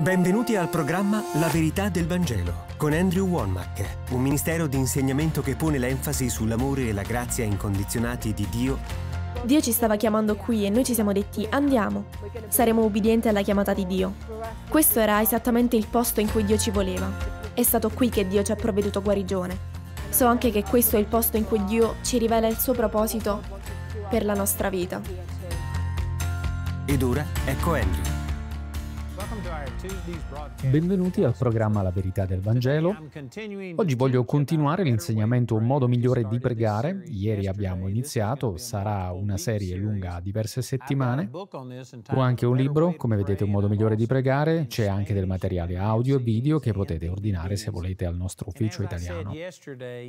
Benvenuti al programma La verità del Vangelo con Andrew Womack, un ministero di insegnamento che pone l'enfasi sull'amore e la grazia incondizionati di Dio. Dio ci stava chiamando qui e noi ci siamo detti andiamo, saremo ubbidienti alla chiamata di Dio. Questo era esattamente il posto in cui Dio ci voleva. È stato qui che Dio ci ha provveduto guarigione. So anche che questo è il posto in cui Dio ci rivela il suo proposito per la nostra vita. Ed ora ecco Andrew. Benvenuti al programma La verità del Vangelo. Oggi voglio continuare l'insegnamento Un modo migliore di pregare. Ieri abbiamo iniziato, sarà una serie lunga diverse settimane. Ho anche un libro, come vedete, Un modo migliore di pregare. C'è anche del materiale audio e video che potete ordinare se volete al nostro ufficio italiano.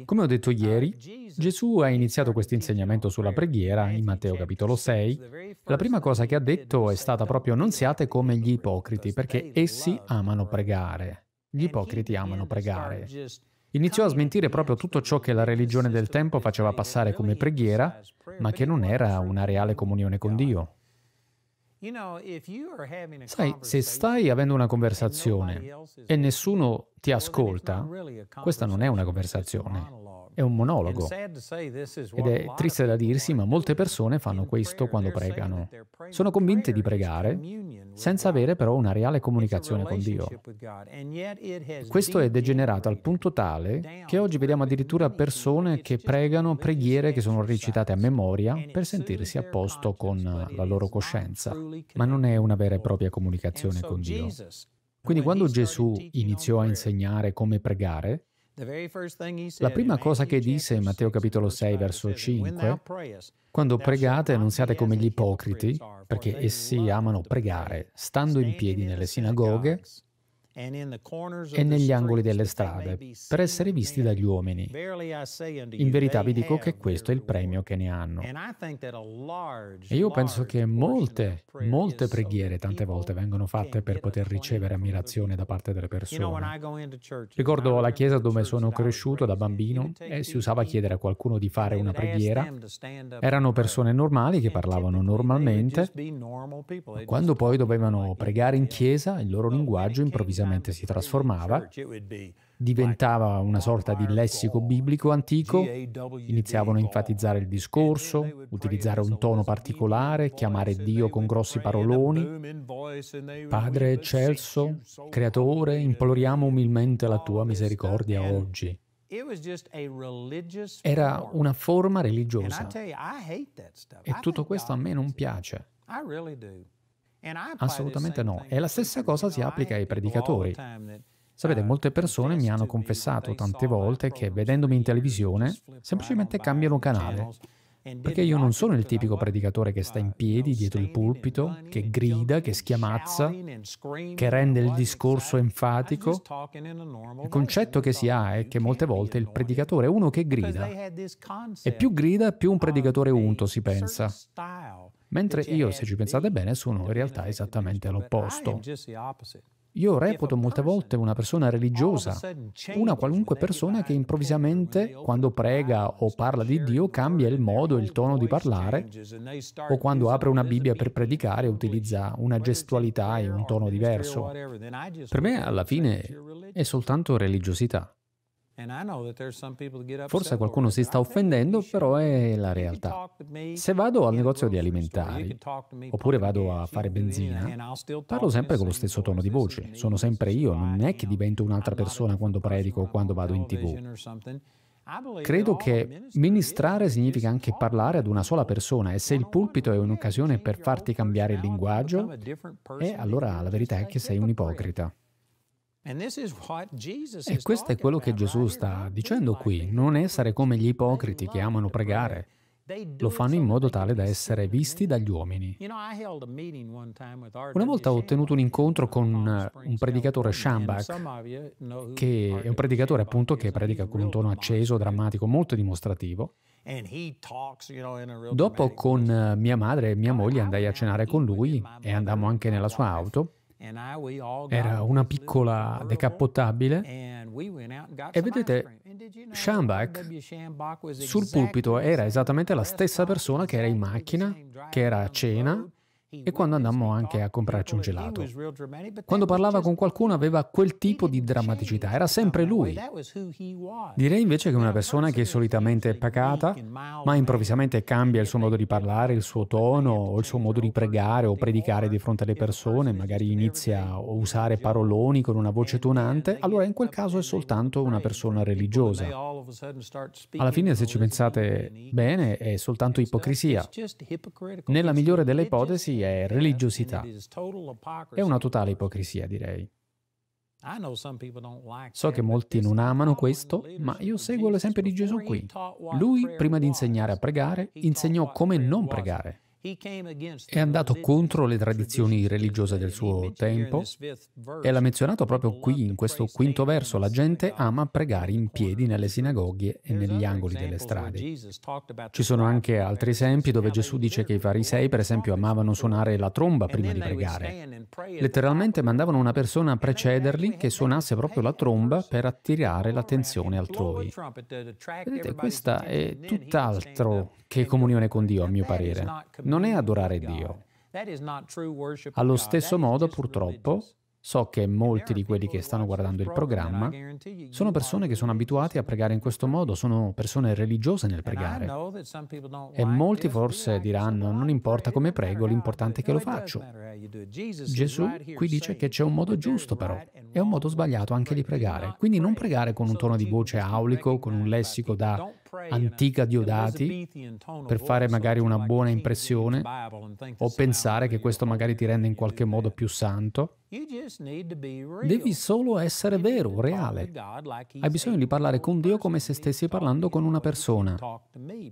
Come ho detto ieri, Gesù ha iniziato questo insegnamento sulla preghiera in Matteo capitolo 6. La prima cosa che ha detto è stata proprio non siate come gli ipocriti perché Essi amano pregare. Gli ipocriti amano pregare. Iniziò a smentire proprio tutto ciò che la religione del tempo faceva passare come preghiera, ma che non era una reale comunione con Dio. Sai, se stai avendo una conversazione e nessuno ti ascolta, questa non è una conversazione, è un monologo. Ed è triste da dirsi, ma molte persone fanno questo quando pregano. Sono convinte di pregare senza avere però una reale comunicazione con Dio. Questo è degenerato al punto tale che oggi vediamo addirittura persone che pregano preghiere che sono recitate a memoria per sentirsi a posto con la loro coscienza, ma non è una vera e propria comunicazione con Dio. Quindi quando Gesù iniziò a insegnare come pregare, la prima cosa che disse in Matteo capitolo 6 verso 5, quando pregate non siate come gli ipocriti, perché essi amano pregare, stando in piedi nelle sinagoghe e negli angoli delle strade per essere visti dagli uomini. In verità vi dico che questo è il premio che ne hanno. E io penso che molte, molte preghiere tante volte vengono fatte per poter ricevere ammirazione da parte delle persone. Ricordo la chiesa dove sono cresciuto da bambino e si usava chiedere a qualcuno di fare una preghiera. Erano persone normali che parlavano normalmente. Quando poi dovevano pregare in chiesa, il loro linguaggio improvvisamente improvvisamente si trasformava, diventava una sorta di lessico biblico antico, iniziavano a enfatizzare il discorso, utilizzare un tono particolare, chiamare Dio con grossi paroloni, Padre eccelso, Creatore, imploriamo umilmente la tua misericordia oggi. Era una forma religiosa. E tutto questo a me non piace. Assolutamente no. E la stessa cosa si applica ai predicatori. Sapete, uh, molte persone mi hanno confessato tante volte che vedendomi in televisione semplicemente cambiano canale. Perché io non sono il tipico predicatore che sta in piedi dietro il pulpito, che grida, che schiamazza, che rende il discorso enfatico. Il concetto che si ha è che molte volte il predicatore è uno che grida. E più grida, più un predicatore unto si pensa. Mentre io, se ci pensate bene, sono in realtà esattamente l'opposto. Io reputo molte volte una persona religiosa, una qualunque persona che improvvisamente, quando prega o parla di Dio, cambia il modo, e il tono di parlare, o quando apre una Bibbia per predicare utilizza una gestualità e un tono diverso. Per me, alla fine, è soltanto religiosità. Forse qualcuno si sta offendendo, però è la realtà. Se vado al negozio di alimentari, oppure vado a fare benzina, parlo sempre con lo stesso tono di voce. Sono sempre io, non è che divento un'altra persona quando predico o quando vado in tv. Credo che ministrare significa anche parlare ad una sola persona e se il pulpito è un'occasione per farti cambiare il linguaggio, eh, allora la verità è che sei un ipocrita. E questo è quello che Gesù sta dicendo qui, non essere come gli ipocriti che amano pregare. Lo fanno in modo tale da essere visti dagli uomini. Una volta ho tenuto un incontro con eh, un predicatore Shambach, che è un predicatore appunto che predica con un tono acceso, drammatico, molto dimostrativo. Dopo con eh, mia madre e mia moglie andai a cenare con lui e andammo anche nella sua auto. Era una piccola decappottabile e vedete, Schambach sul pulpito era esattamente la stessa persona che era in macchina, che era a cena e quando andammo anche a comprarci un gelato. Quando parlava con qualcuno aveva quel tipo di drammaticità, era sempre lui. Direi invece che una persona che solitamente è pacata, ma improvvisamente cambia il suo modo di parlare, il suo tono o il suo modo di pregare o predicare di fronte alle persone, magari inizia a usare paroloni con una voce tonante, allora in quel caso è soltanto una persona religiosa. Alla fine, se ci pensate bene, è soltanto ipocrisia. Nella migliore delle ipotesi ipocrisia e religiosità. È una totale ipocrisia, direi. So che molti non amano questo, ma io seguo l'esempio di Gesù qui. Lui, prima di insegnare a pregare, insegnò come non pregare. È andato contro le tradizioni religiose del suo tempo e l'ha menzionato proprio qui, in questo quinto verso. La gente ama pregare in piedi nelle sinagoghe e negli angoli delle strade. Ci sono anche altri esempi dove Gesù dice che i farisei, per esempio, amavano suonare la tromba prima di pregare. Letteralmente mandavano una persona a precederli che suonasse proprio la tromba per attirare l'attenzione altrui. Vedete, questa è tutt'altro che comunione con Dio, a mio parere non è adorare Dio. Allo stesso modo, purtroppo, so che molti di quelli che stanno guardando il programma sono persone che sono abituate a pregare in questo modo, sono persone religiose nel pregare. E molti forse diranno, non importa come prego, l'importante è che lo faccio. Gesù qui dice che c'è un modo giusto però, è un modo sbagliato anche di pregare. Quindi non pregare con un tono di voce aulico, con un lessico da antica Diodati per fare magari una buona impressione o pensare che questo magari ti rende in qualche modo più santo. Devi solo essere vero, reale. Hai bisogno di parlare con Dio come se stessi parlando con una persona,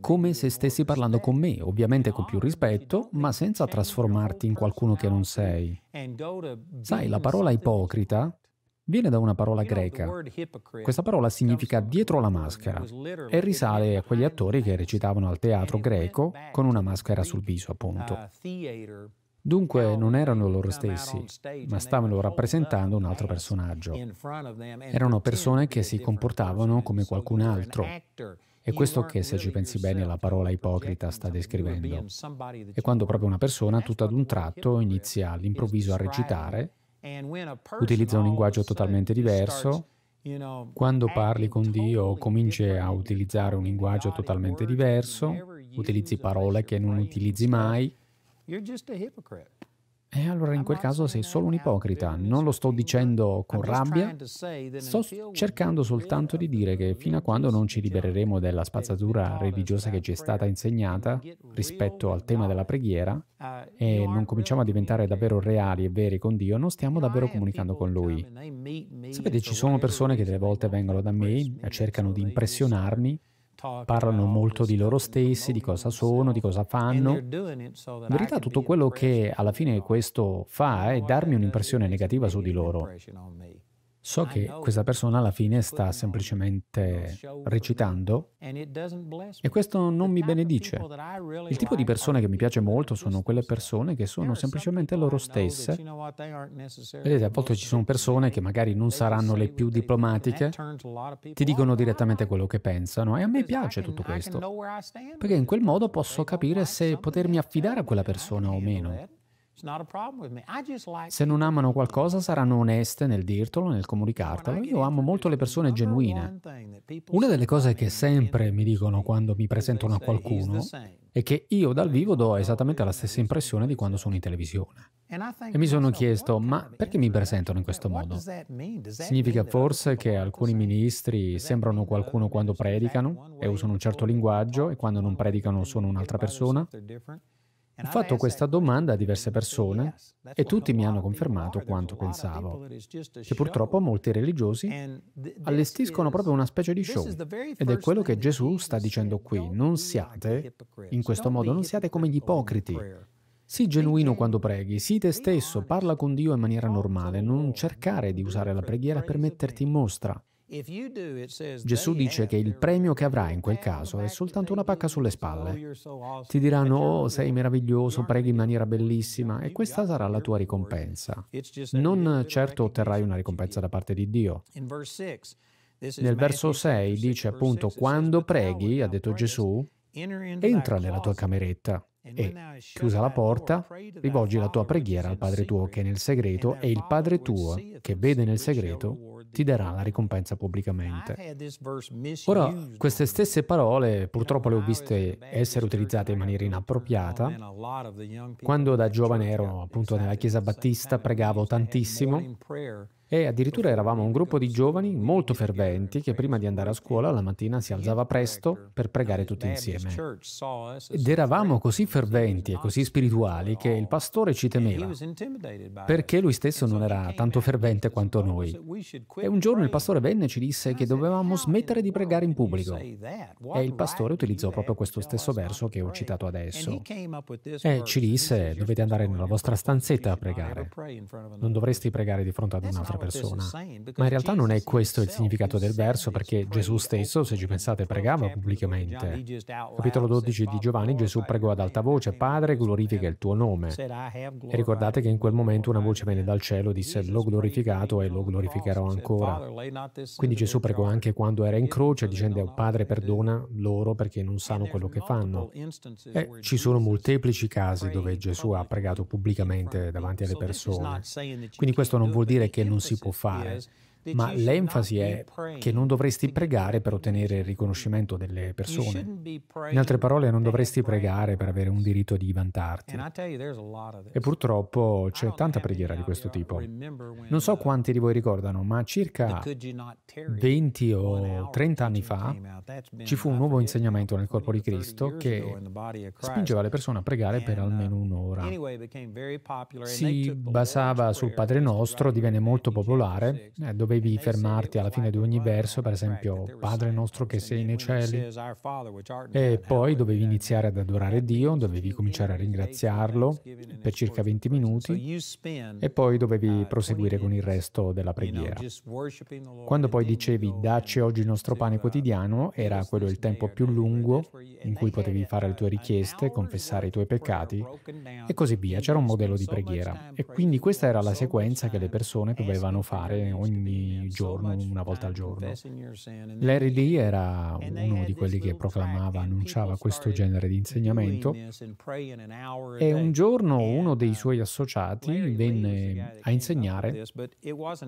come se stessi parlando con me, ovviamente con più rispetto, ma senza trasformarti in qualcuno che non sei. Sai, la parola ipocrita viene da una parola greca. Questa parola significa dietro la maschera e risale a quegli attori che recitavano al teatro greco con una maschera sul viso, appunto. Uh, Dunque non erano loro stessi, ma stavano rappresentando un altro personaggio. Erano persone che si comportavano come qualcun altro. È questo che, se ci pensi bene, la parola ipocrita sta descrivendo. È quando proprio una persona, tutta ad un tratto, inizia all'improvviso a recitare utilizza un linguaggio totalmente diverso, quando parli con Dio cominci a utilizzare un linguaggio totalmente diverso, utilizzi parole che non utilizzi mai, e eh, allora in quel caso sei solo un ipocrita, non lo sto dicendo con rabbia, sto cercando soltanto di dire che fino a quando non ci libereremo della spazzatura religiosa che ci è stata insegnata rispetto al tema della preghiera uh, e non cominciamo a diventare davvero reali e veri con Dio, non stiamo davvero comunicando con Lui. Sapete, ci sono persone che delle volte vengono da me e cercano di impressionarmi parlano molto di loro stessi, di cosa sono, di cosa fanno. In verità tutto quello che alla fine questo fa è darmi un'impressione negativa su di loro. So che questa persona alla fine sta semplicemente recitando e questo non mi benedice. Il tipo di persone che mi piace molto sono quelle persone che sono semplicemente loro stesse. Vedete, a volte ci sono persone che magari non saranno le più diplomatiche, ti dicono direttamente quello che pensano e a me piace tutto questo, perché in quel modo posso capire se potermi affidare a quella persona o meno. Se non amano qualcosa saranno oneste nel dirtelo, nel comunicartelo. Io amo molto le persone genuine. Una delle cose che sempre mi dicono quando mi presentano a qualcuno è che io dal vivo do esattamente la stessa impressione di quando sono in televisione. E mi sono chiesto, ma perché mi presentano in questo modo? Significa forse che alcuni ministri sembrano qualcuno quando predicano e usano un certo linguaggio e quando non predicano sono un'altra persona? Ho fatto questa domanda a diverse persone e tutti mi hanno confermato quanto pensavo, che purtroppo molti religiosi allestiscono proprio una specie di show. Ed è quello che Gesù sta dicendo qui, non siate, in questo modo non siate come gli ipocriti. Sii genuino quando preghi, sii te stesso, parla con Dio in maniera normale, non cercare di usare la preghiera per metterti in mostra. Gesù dice che il premio che avrai in quel caso è soltanto una pacca sulle spalle. Ti diranno, oh, sei meraviglioso, preghi in maniera bellissima, e questa sarà la tua ricompensa. Non certo otterrai una ricompensa da parte di Dio. Nel verso 6 dice appunto, quando preghi, ha detto Gesù, entra nella tua cameretta e, chiusa la porta, rivolgi la tua preghiera al Padre tuo che è nel segreto e il Padre tuo, che vede nel segreto, ti darà la ricompensa pubblicamente. Ora, queste stesse parole purtroppo le ho viste essere utilizzate in maniera inappropriata. Quando da giovane ero appunto nella chiesa battista pregavo tantissimo e addirittura eravamo un gruppo di giovani molto ferventi che prima di andare a scuola la mattina si alzava presto per pregare tutti insieme. Ed eravamo così ferventi e così spirituali che il pastore ci temeva, perché lui stesso non era tanto fervente quanto noi. E un giorno il pastore venne e ci disse che dovevamo smettere di pregare in pubblico. E il pastore utilizzò proprio questo stesso verso che ho citato adesso. E ci disse, dovete andare nella vostra stanzetta a pregare. Non dovresti pregare di fronte ad un'altra persona. Ma in realtà non è questo il significato del verso perché Gesù stesso, se ci pensate, pregava pubblicamente. Capitolo 12 di Giovanni Gesù pregò ad alta voce, Padre, glorifica il tuo nome. E ricordate che in quel momento una voce venne dal cielo e disse, l'ho glorificato e lo glorificherò ancora. Quindi Gesù pregò anche quando era in croce dicendo, Padre, perdona loro perché non sanno quello che fanno. E ci sono molteplici casi dove Gesù ha pregato pubblicamente davanti alle persone. Quindi questo non vuol dire che non si Super Five. ma l'enfasi è che non dovresti pregare per ottenere il riconoscimento delle persone. In altre parole, non dovresti pregare per avere un diritto di vantarti. E purtroppo c'è tanta preghiera di questo tipo. Non so uh, quanti di voi ricordano, ma circa 20 o 30 anni fa ci fu un nuovo insegnamento nel corpo di Cristo che spingeva le persone a pregare per uh, almeno un'ora. Si basava sul Padre Nostro, divenne molto popolare, eh, dovevi fermarti alla fine di ogni verso, per esempio Padre nostro che sei nei cieli, e poi dovevi iniziare ad adorare Dio, dovevi cominciare a ringraziarlo per circa 20 minuti e poi dovevi proseguire con il resto della preghiera. Quando poi dicevi dacci oggi il nostro pane uh, quotidiano, era quello il tempo più lungo in cui potevi fare le tue richieste, confessare i tuoi peccati e così via. C'era un modello di preghiera. E quindi questa era la sequenza che le persone dovevano fare ogni giorno, una volta al giorno. Um, Larry Lee era uno di quelli che proclamava, annunciava questo genere di insegnamento e un giorno uno dei suoi associati venne a insegnare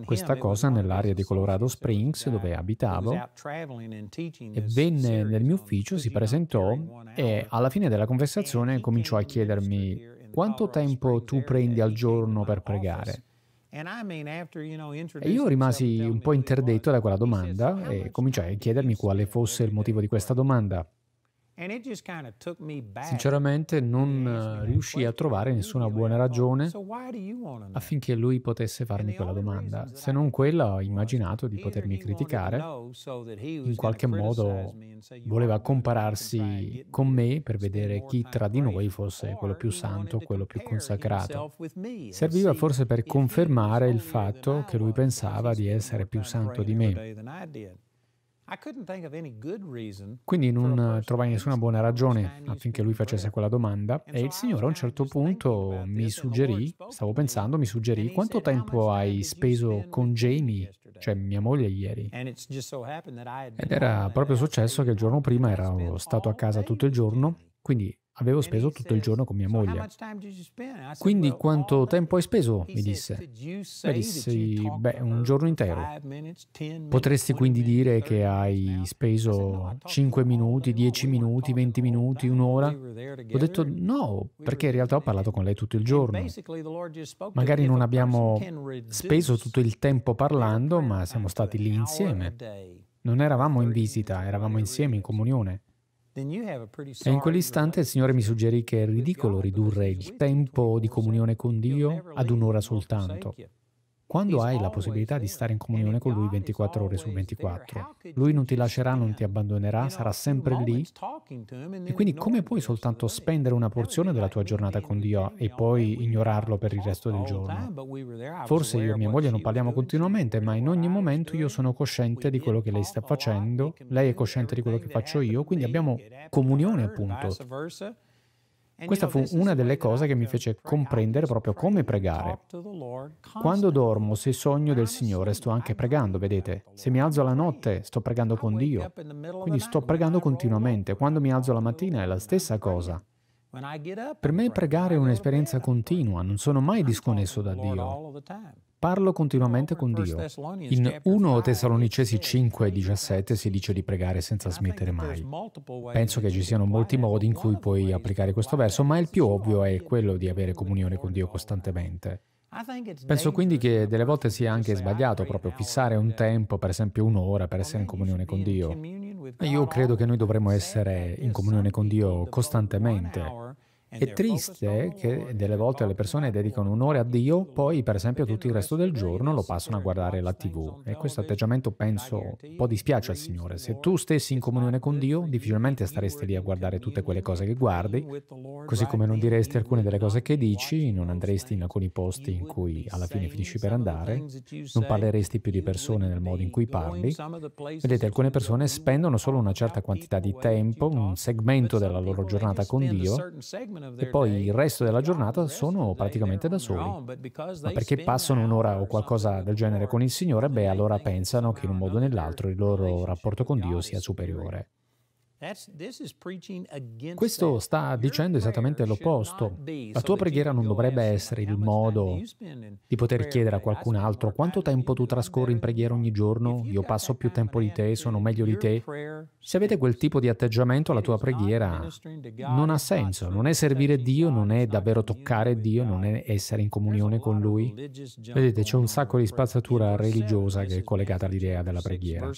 questa cosa nell'area di Colorado Springs dove abitavo e venne nel mio ufficio, si presentò e alla fine della conversazione cominciò a chiedermi quanto tempo tu prendi al giorno per pregare? E io rimasi un po' interdetto da quella domanda e cominciai a chiedermi quale fosse il motivo di questa domanda. Sinceramente non riuscii a trovare nessuna buona ragione affinché lui potesse farmi quella domanda. Se non quella, ho immaginato di potermi criticare. In qualche modo voleva compararsi con me per vedere chi tra di noi fosse quello più santo, quello più consacrato. Serviva forse per confermare il fatto che lui pensava di essere più santo di me. Quindi non trovai nessuna buona ragione affinché lui facesse quella domanda e il Signore a un certo punto mi suggerì, stavo pensando, mi suggerì quanto tempo hai speso con Jamie, cioè mia moglie ieri. Ed era proprio successo che il giorno prima ero stato a casa tutto il giorno, quindi Avevo speso tutto il giorno con mia moglie. Quindi quanto tempo hai speso? mi disse. Beh, disse, beh, un giorno intero. Potresti quindi dire che hai speso 5 minuti, 10 minuti, 20 minuti, un'ora? Ho detto no, perché in realtà ho parlato con lei tutto il giorno. Magari non abbiamo speso tutto il tempo parlando, ma siamo stati lì insieme. Non eravamo in visita, eravamo insieme in comunione. E in quell'istante il Signore mi suggerì che è ridicolo ridurre il tempo di comunione con Dio ad un'ora soltanto. Quando hai la possibilità di stare in comunione con Lui 24 ore su 24, Lui non ti lascerà, non ti abbandonerà, sarà sempre lì. E quindi come puoi soltanto spendere una porzione della tua giornata con Dio e poi ignorarlo per il resto del giorno? Forse io e mia moglie non parliamo continuamente, ma in ogni momento io sono cosciente di quello che lei sta facendo, lei è cosciente di quello che faccio io, quindi abbiamo comunione appunto. Questa fu una delle uh, cose che mi fece comprendere proprio come pregare. Quando dormo, se sogno del Signore, sto anche pregando, vedete? Se mi alzo la notte, sto pregando con Dio. Quindi sto pregando continuamente. Quando mi alzo la mattina è la stessa cosa. Per me pregare è un'esperienza continua, non sono mai disconnesso da Dio parlo continuamente con Dio. In 1 Tessalonicesi 5 17 si dice di pregare senza smettere mai. Penso che ci siano molti modi in cui puoi applicare questo verso, ma il più ovvio è quello di avere comunione con Dio costantemente. Penso quindi che delle volte sia anche sbagliato proprio fissare un tempo, per esempio un'ora, per essere in comunione con Dio. Io credo che noi dovremmo essere in comunione con Dio costantemente, è triste che delle volte le persone dedicano un'ora a Dio, poi per esempio tutto il resto del giorno lo passano a guardare la TV. E questo atteggiamento penso un po' dispiace al Signore. Se tu stessi in comunione con Dio, difficilmente staresti lì a guardare tutte quelle cose che guardi, così come non diresti alcune delle cose che dici, non andresti in alcuni posti in cui alla fine finisci per andare, non parleresti più di persone nel modo in cui parli. Vedete, alcune persone spendono solo una certa quantità di tempo, un segmento della loro giornata con Dio, e poi il resto della giornata sono praticamente da soli. Ma perché passano un'ora o qualcosa del genere con il Signore, beh allora pensano che in un modo o nell'altro il loro rapporto con Dio sia superiore. Questo sta dicendo esattamente l'opposto. La tua preghiera non dovrebbe essere il modo di poter chiedere a qualcun altro quanto tempo tu trascorri in preghiera ogni giorno, io passo più tempo di te, sono meglio di te. Se avete quel tipo di atteggiamento, la tua preghiera non ha senso, non è servire Dio, non è davvero toccare Dio, non è essere in comunione con Lui. Vedete, c'è un sacco di spazzatura religiosa che è collegata all'idea della preghiera.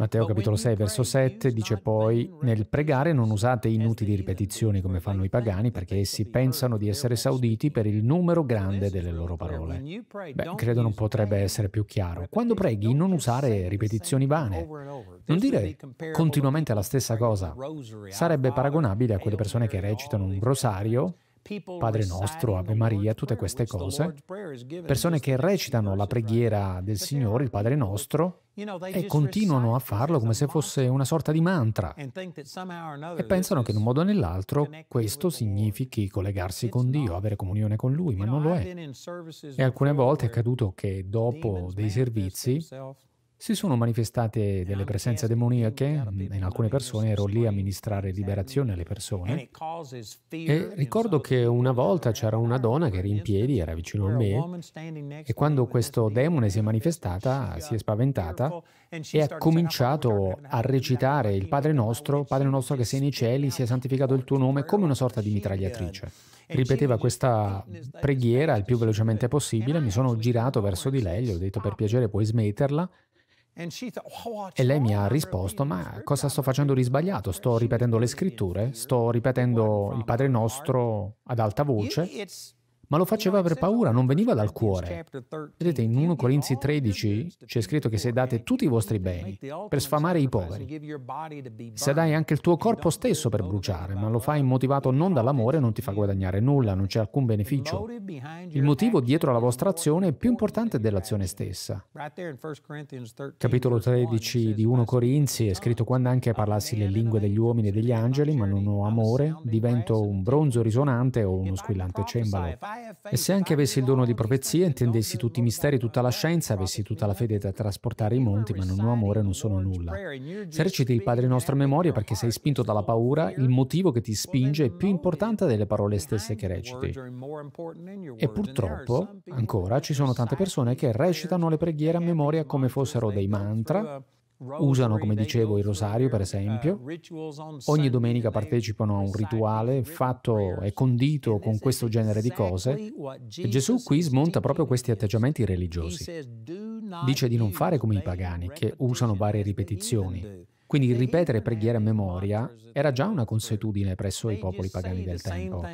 Matteo capitolo 6 verso 7 dice poi nel pregare non usate inutili ripetizioni come fanno i pagani perché essi pensano di essere sauditi per il numero grande delle loro parole. Beh, credo non potrebbe essere più chiaro. Quando preghi non usare ripetizioni vane, non dire continuamente la stessa cosa. Sarebbe paragonabile a quelle persone che recitano un rosario Padre nostro, Ave Maria, tutte queste cose, persone che recitano la preghiera del Signore, il Padre nostro, e continuano a farlo come se fosse una sorta di mantra e pensano che in un modo o nell'altro questo significhi collegarsi con Dio, avere comunione con Lui, ma non lo è. E alcune volte è accaduto che dopo dei servizi si sono manifestate delle presenze demoniache in alcune persone, ero lì a ministrare liberazione alle persone e ricordo che una volta c'era una donna che era in piedi, era vicino a me e quando questo demone si è manifestata si è spaventata e ha cominciato a recitare il Padre nostro, Padre nostro che sei nei cieli, sia santificato il tuo nome, come una sorta di mitragliatrice. Ripeteva questa preghiera il più velocemente possibile, mi sono girato verso di lei, gli ho detto per piacere puoi smetterla Oh, e lei mi ha risposto, ma cosa sto facendo di sbagliato? Sto ripetendo le scritture? Sto ripetendo il Padre nostro ad alta voce? ma lo faceva per paura, non veniva dal cuore. Vedete, in 1 Corinzi 13 c'è scritto che se date tutti i vostri beni per sfamare i poveri, se dai anche il tuo corpo stesso per bruciare, ma lo fai motivato non dall'amore, non ti fa guadagnare nulla, non c'è alcun beneficio. Il motivo dietro alla vostra azione è più importante dell'azione stessa. Capitolo 13 di 1 Corinzi è scritto quando anche parlassi le lingue degli uomini e degli angeli, ma non ho amore, divento un bronzo risonante o uno squillante cembalo. E se anche avessi il dono di profezia, intendessi tutti i misteri, tutta la scienza, avessi tutta la fede da trasportare i monti, ma non ho amore non sono nulla. Se reciti il Padre nostro a memoria perché sei spinto dalla paura, il motivo che ti spinge è più importante delle parole stesse che reciti. E purtroppo, ancora, ci sono tante persone che recitano le preghiere a memoria come fossero dei mantra Usano, come dicevo, il rosario, per uh, esempio. Ogni domenica partecipano a un rituale fatto e condito con questo genere di cose. E Gesù qui smonta proprio questi atteggiamenti religiosi. Dice di non fare come i pagani, che usano varie ripetizioni. Quindi ripetere preghiere a memoria era già una consuetudine presso i popoli pagani del tempo.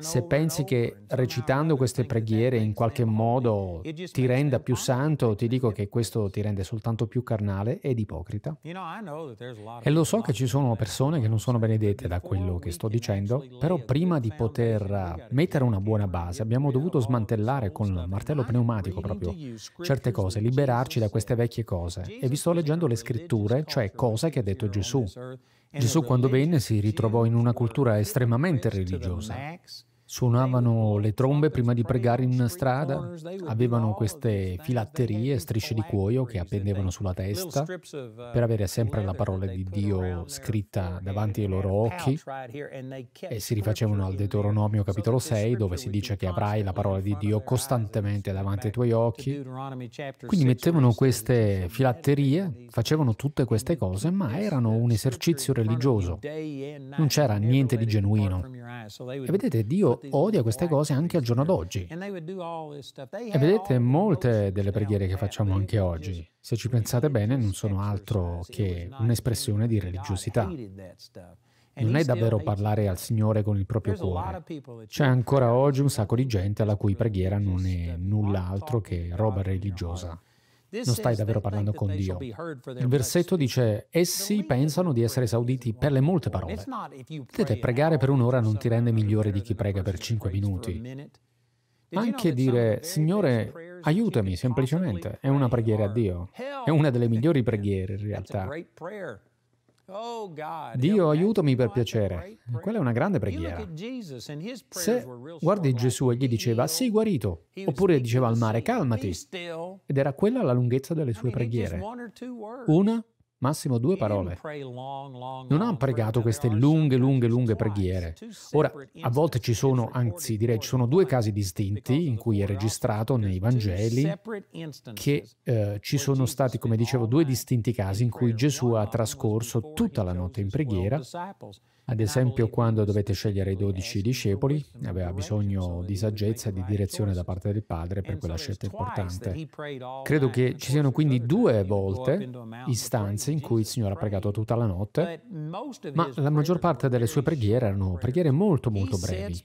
Se pensi che recitando queste preghiere in qualche modo ti renda più santo, ti dico che questo ti rende soltanto più carnale ed ipocrita. E lo so che ci sono persone che non sono benedette da quello che sto dicendo, però prima di poter mettere una buona base abbiamo dovuto smantellare con il martello pneumatico proprio certe cose, liberarci da queste vecchie cose. E vi sto leggendo le scritture, cioè cose stessa che ha detto Gesù. Gesù quando venne si ritrovò in una cultura estremamente religiosa. Suonavano le trombe prima di pregare in strada, avevano queste filatterie, strisce di cuoio che appendevano sulla testa per avere sempre la parola di Dio scritta davanti ai loro occhi e si rifacevano al Deuteronomio capitolo 6 dove si dice che avrai la parola di Dio costantemente davanti ai tuoi occhi. Quindi mettevano queste filatterie, facevano tutte queste cose, ma erano un esercizio religioso. Non c'era niente di genuino. E vedete, Dio odia queste cose anche al giorno d'oggi. E vedete, molte delle preghiere che facciamo anche oggi, se ci pensate bene, non sono altro che un'espressione di religiosità. Non è davvero parlare al Signore con il proprio cuore. C'è ancora oggi un sacco di gente alla cui preghiera non è null'altro che roba religiosa. Non stai davvero parlando con Dio. Il versetto dice, essi pensano di essere esauditi per le molte parole. Vedete, pregare per un'ora non ti rende migliore di chi prega per cinque minuti. Anche dire, Signore, aiutami semplicemente, è una preghiera a Dio. È una delle migliori preghiere in realtà. Oh, Dio aiutami per piacere. Quella è una grande preghiera. Se guardi Gesù e gli diceva sei guarito, oppure diceva al mare calmati, ed era quella la lunghezza delle sue preghiere. Una massimo due parole. Non hanno pregato queste lunghe, lunghe, lunghe preghiere. Ora, a volte ci sono, anzi direi, ci sono due casi distinti in cui è registrato nei Vangeli che eh, ci sono stati, come dicevo, due distinti casi in cui Gesù ha trascorso tutta la notte in preghiera ad esempio, quando dovette scegliere i dodici discepoli, aveva eh, bisogno di saggezza e di direzione da parte del Padre per quella scelta importante. Credo che ci siano quindi due volte istanze in cui il Signore ha pregato tutta la notte, ma la maggior parte delle sue preghiere erano preghiere molto molto brevi.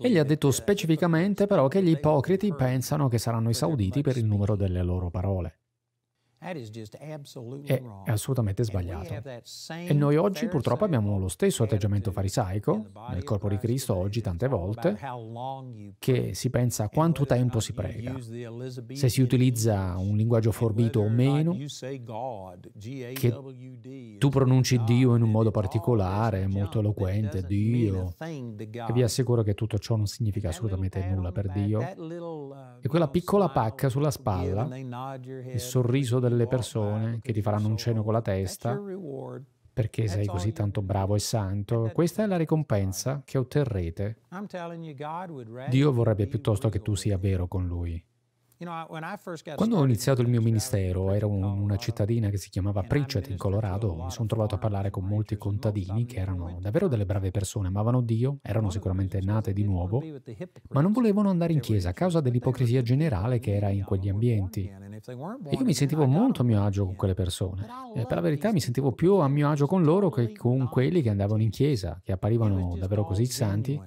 Egli ha detto specificamente però che gli ipocriti pensano che saranno esauditi per il numero delle loro parole. È assolutamente sbagliato. E noi oggi purtroppo abbiamo lo stesso atteggiamento farisaico, nel corpo di Cristo oggi tante volte, che si pensa a quanto tempo si prega, se si utilizza un linguaggio forbito o meno, che tu pronunci Dio in un modo particolare, molto eloquente, Dio. E vi assicuro che tutto ciò non significa assolutamente nulla per Dio. Uh, e quella piccola pacca sulla spalla, il sorriso delle delle ecco, persone ecco che ti faranno un cenno con la testa perché sei così tanto bravo e santo. Questa è la ricompensa che otterrete. Dio vorrebbe piuttosto che tu sia vero con lui. Quando ho iniziato il mio ministero, ero in una cittadina che si chiamava Pritchett in Colorado, mi sono trovato a parlare con molti contadini che erano davvero delle brave persone, amavano Dio, erano sicuramente nate di nuovo, ma non volevano andare in chiesa a causa dell'ipocrisia generale che era in uh, quegli ambienti. E io mi sentivo molto a mio agio con quelle persone. E per la verità mi sentivo più a mio agio con loro che con quelli che andavano in chiesa, che apparivano davvero così santi,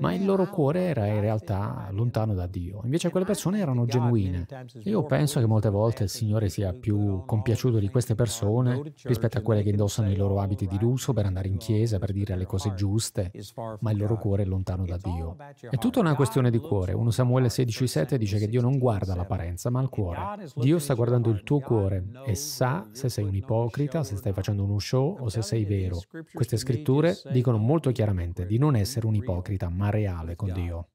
ma il loro cuore era in realtà lontano da Dio. Invece quelle persone erano genuine. Io penso che molte volte il Signore sia più compiaciuto di queste persone rispetto a quelle che indossano i loro abiti di lusso per andare in chiesa, per dire le cose giuste, ma il loro cuore è lontano da Dio. È tutta una questione di cuore. 1 Samuele 16,7 dice che Dio non guarda l'apparenza, ma il cuore. Dio sta guardando il tuo cuore e sa se sei un ipocrita, se stai facendo uno show o se sei vero. Queste scritture dicono molto chiaramente di non essere un ipocrita, ma reale con Dio.